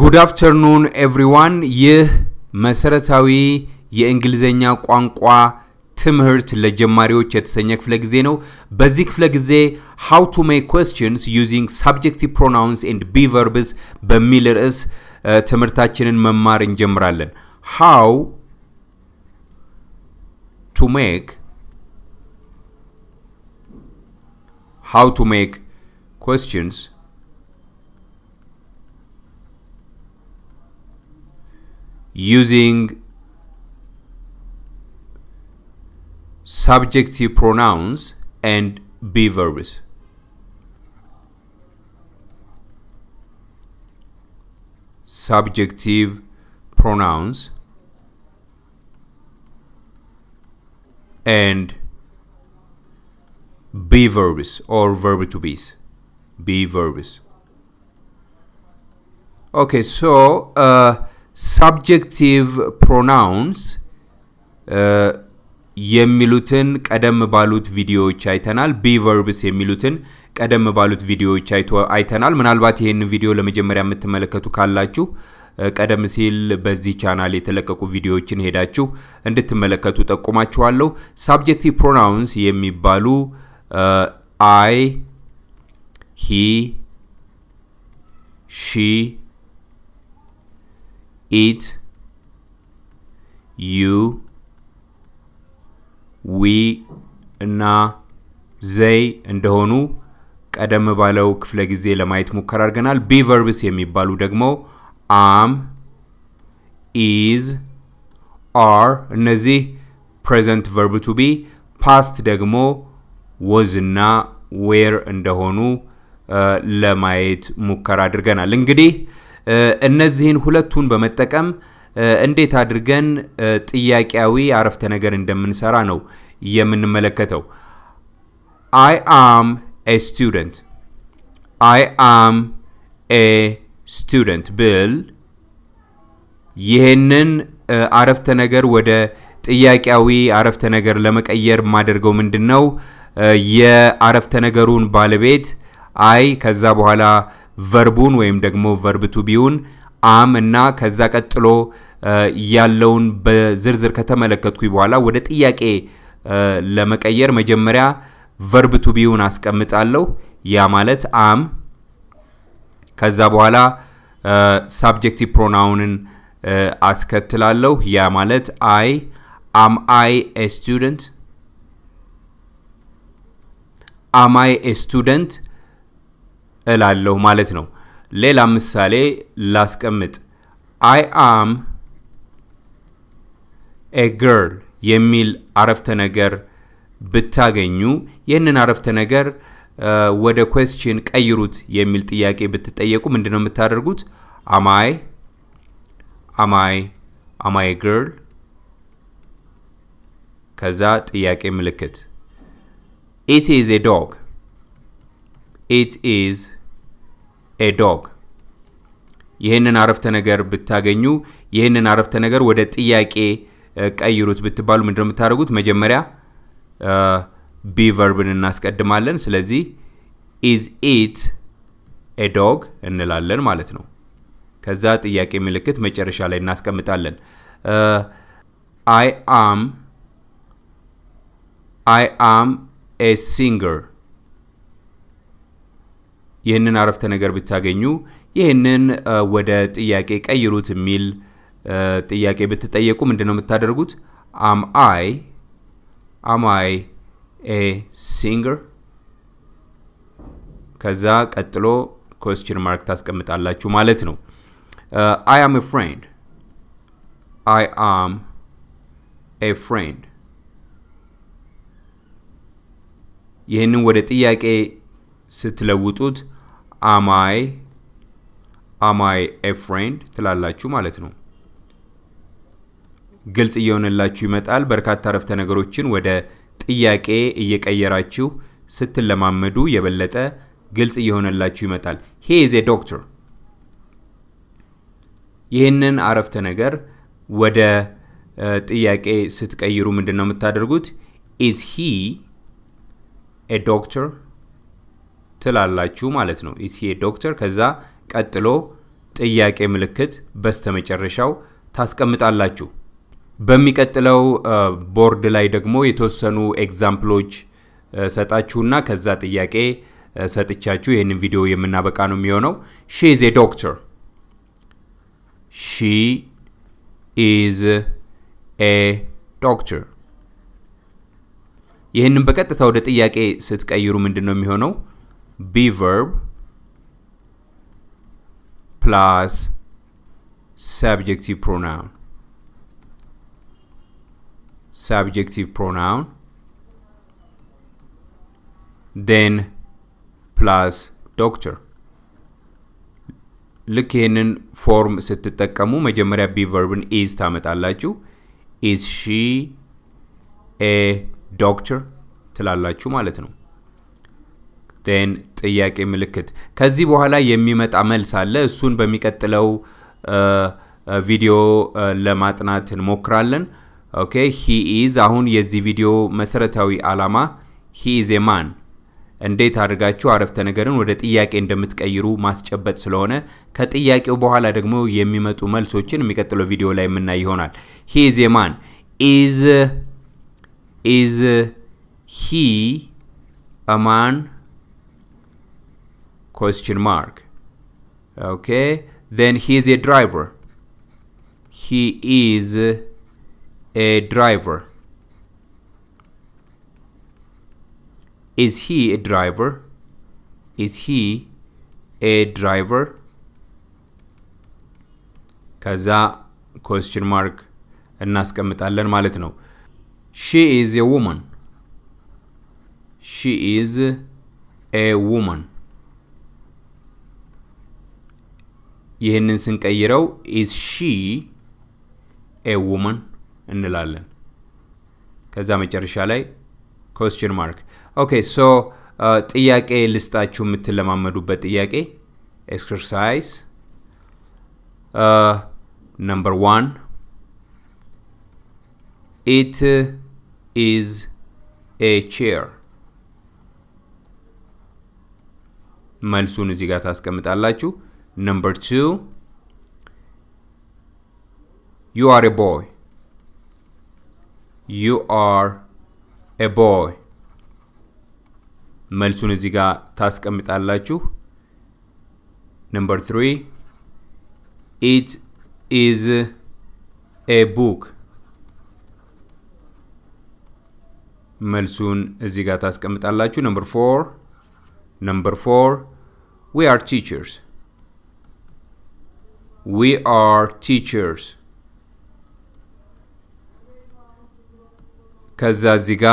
ጉድ አፍተርኑን ኤቭሪዋን። ይህ መሰረታዊ የእንግሊዝኛ ቋንቋ ትምህርት ለጀማሪዎች የተሰኘ ክፍለ ጊዜ ነው። በዚህ ክፍለ ጊዜ ሃው ቱ ሜክ ኩዌስችንስ ዩዚንግ ሳብጀክቲቭ ፕሮናውንስ ኤንድ ቢ ቨርብስ በሚል ርዕስ ትምህርታችንን መማር እንጀምራለን። ሃው ቱ ሜክ ሃው ቱ ሜክ ኩዌስችንስ using subjective pronouns and be verbs. Subjective pronouns and be verbs or verb to be, Be verbs. Okay, so uh, ሳብጀክቲቭ ፕሮናውንስ uh, የሚሉትን ቀደም ባሉት ቪዲዮዎች አይተናል። ቢቨርብስ የሚሉትን ቀደም ባሉት ቪዲዮዎች አይተናል። ምናልባት ይህንን ቪዲዮ ለመጀመሪያ የምትመለከቱ ካላችሁ uh, ቀደም ሲል በዚህ ቻናል የተለቀቁ ቪዲዮዎችን ሄዳችሁ እንድትመለከቱ ጠቁማችኋለሁ። ሳብጀክቲቭ ፕሮናውንስ የሚባሉ አይ፣ ሂ፣ ሺ it, you, we እና ዘይ እንደሆኑ ቀደም ባለው ክፍለ ጊዜ ለማየት ሙከራ አድርገናል። ቢ ቨርብስ የሚባሉ ደግሞ አም፣ ኢዝ፣ አር እነዚህ ፕሬዘንት ቨርብ ቱ ቢ፣ ፓስት ደግሞ ወዝ እና ዌር እንደሆኑ ለማየት ሙከራ አድርገናል። እንግዲህ እነዚህን ሁለቱን በመጠቀም እንዴት አድርገን ጥያቄያዊ አረፍተ ነገር እንደምንሰራ ነው የምንመለከተው። አይ አም ኤ ስቱደንት አይ አም ኤ ስቱደንት ብል ይህንን አረፍተ ነገር ወደ ጥያቄያዊ አረፍተ ነገር ለመቀየር የማደርገው ምንድን ነው? የአረፍተ ነገሩን ባለቤት አይ ከዛ በኋላ ቨርቡን ወይም ደግሞ ቨርብ ቱ ቢውን አም እና ከዛ ቀጥሎ ያለውን በዝርዝር ከተመለከትኩኝ በኋላ ወደ ጥያቄ ለመቀየር መጀመሪያ ቨርብ ቱ ቢውን አስቀምጣለሁ። ያ ማለት አም ከዛ በኋላ ሳብጀክቲቭ ፕሮናውንን አስከትላለሁ። ያ ማለት አይ አም አይ ኤ ስቱደንት አም አይ ኤ ስቱደንት እላለሁ ማለት ነው። ሌላ ምሳሌ ላስቀምጥ። አይ አም ኤ የሚል አረፍተ ነገር ብታገኙ ይህንን አረፍተ ነገር ወደ ኮስችን ቀይሩት የሚል ጥያቄ ብትጠየቁ ምንድን ነው የምታደርጉት? አማይ አማይ አማይ ግርል ከዛ ጥያቄ ምልክት ኢት ኢዝ ኤ ዶግ ኢት ኢዝ ኤ ዶግ። ይህንን አረፍተ ነገር ብታገኙ ይህንን አረፍተ ነገር ወደ ጥያቄ ቀይሩት ብትባሉ ምንድነው የምታደርጉት? መጀመሪያ ቢ ቨርብን እናስቀድማለን። ስለዚህ ኢዝ ኢት ኤ ዶግ እንላለን ማለት ነው። ከዛ ጥያቄ ምልክት መጨረሻ ላይ እናስቀምጣለን። አይ አም አይ አም ኤ ሲንገር ይህንን አረፍተ ነገር ብታገኙ ይህንን ወደ ጥያቄ ቀይሩት የሚል ጥያቄ ብትጠየቁ ምንድን ነው የምታደርጉት? አም አይ አም አይ ኤ ሲንገር ከዛ ቀጥሎ ኮስችን ማርክ ታስቀምጣላችሁ ማለት ነው። አይ አም ኤ ፍሬንድ አይ አም ኤ ፍሬንድ ይህንን ወደ ጥያቄ ስትለውጡት አማይ አማይ ኤ ፍሬንድ ትላላችሁ ማለት ነው። ግልጽ እየሆነላችሁ ይመጣል። በርካታ አረፍተ ነገሮችን ወደ ጥያቄ እየቀየራችሁ ስትለማመዱ የበለጠ ግልጽ እየሆነላችሁ ይመጣል። ሄ ኢዝ ኤ ዶክተር። ይህንን አረፍተ ነገር ወደ ጥያቄ ስትቀይሩ ምንድን ነው የምታደርጉት? ኢዝ ሂ ኤ ዶክተር ትላላችሁ ማለት ነው። ኢስ ዶክተር። ከዛ ቀጥሎ ጥያቄ ምልክት በስተመጨረሻው ታስቀምጣላችሁ። በሚቀጥለው ቦርድ ላይ ደግሞ የተወሰኑ ኤግዛምፕሎች ሰጣችሁና ከዛ ጥያቄ ሰጥቻችሁ ይህንን ቪዲዮ የምናበቃ ነው የሚሆነው። ሺ ኢዝ ኤ ዶክተር። ሺ ኢዝ ኤ ዶክተር። ይህንን በቀጥታ ወደ ጥያቄ ስትቀይሩ ምንድን ነው የሚሆነው? be verb plus subjective pronoun subjective pronoun then plus doctor ልክ ይህንን ፎርም ስትጠቀሙ መጀመሪያ ቢቨርብን ኢዝ ታመጣላችሁ። ኢዝ ሺ ኤ ዶክተር ትላላችሁ ማለት ነው። ን ጥያቄ ምልክት። ከዚህ በኋላ የሚመጣ መልስ አለ። እሱን በሚቀጥለው ቪዲዮ ለማጥናት እንሞክራለን። ኦኬ ሂ ኢዝ አሁን የዚህ ቪዲዮ መሰረታዊ ዓላማ ሂ ኢዝ ማን እንዴት አድርጋችሁ አረፍተ ነገርን ወደ ጥያቄ እንደምትቀይሩ ማስጨበጥ ስለሆነ ከጥያቄው በኋላ ደግሞ የሚመጡ መልሶችን የሚቀጥለው ቪዲዮ ላይ የምናይ ይሆናል። ሂ ኢዝ ማን ኢዝ ኢዝ ሂ ማን question mark okay then he is a driver he is a driver is he a driver is he a driver Kaza question mark. እናስቀምጣለን ማለት ነው ሺ ኢዝ ኤ ውመን ሺ ኢዝ ኤ ውመን ይህንን ስንቀይረው ኢዝ ሺ ኤ ውመን እንላለን። ከዛ መጨረሻ ላይ ኮስችን ማርክ። ኦኬ ሶ ጥያቄ ልስጣችሁ የምትለማመዱበት ጥያቄ ኤክሰርሳይዝ ነምበር ዋን ኢት ኢዝ ኤ ቼር። መልሱን እዚህ ጋር ታስቀምጣላችሁ። Number two, you are a boy. You are a boy. መልሱን እዚህ ጋር ታስቀምጣላችሁ። ነምበር ትሪ ኢት ኢዝ ኤ ቡክ። መልሱን እዚህ ጋር ታስቀምጣላችሁ። ነምበር ፎር ነምበር ፎር ዊ አር ቲቸርስ We are teachers. ከዛ እዚህ ጋ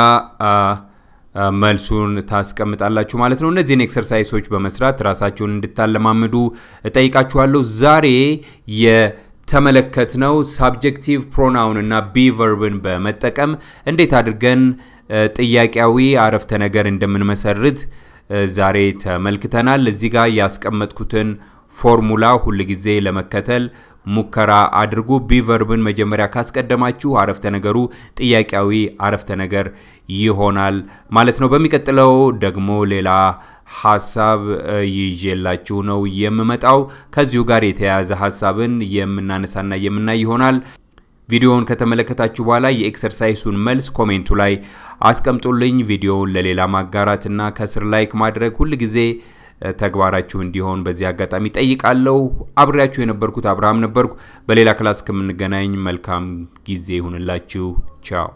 መልሱን ታስቀምጣላችሁ ማለት ነው። እነዚህን ኤክሰርሳይሶች በመስራት ራሳችሁን እንድታለማምዱ እጠይቃችኋለሁ። ዛሬ የተመለከትነው ሳብጀክቲቭ ፕሮናውን እና ቨርብን በመጠቀም እንዴት አድርገን ጥያቄያዊ አረፍተ ነገር እንደምንመሰርት ዛሬ ተመልክተናል። እዚህ ጋር ያስቀመጥኩትን ፎርሙላ ጊዜ ለመከተል ሙከራ አድርጉ። ቢቨርብን መጀመሪያ ካስቀደማችሁ አረፍተ ነገሩ ጥያቄያዊ አረፍተ ነገር ይሆናል ማለት ነው። በሚቀጥለው ደግሞ ሌላ ሀሳብ ይዤላችሁ ነው የምመጣው። ከዚሁ ጋር የተያያዘ ሀሳብን የምናነሳና የምናይ ይሆናል። ቪዲዮውን ከተመለከታችሁ በኋላ የኤክሰርሳይሱን መልስ ኮሜንቱ ላይ አስቀምጡልኝ። ቪዲዮውን ለሌላ ማጋራትና ከስር ላይክ ማድረግ ጊዜ ተግባራችሁ እንዲሆን በዚህ አጋጣሚ ጠይቃለሁ። አብሬያችሁ የነበርኩት አብርሃም ነበርኩ። በሌላ ክላስ ከምንገናኝ መልካም ጊዜ ይሁንላችሁ። ቻው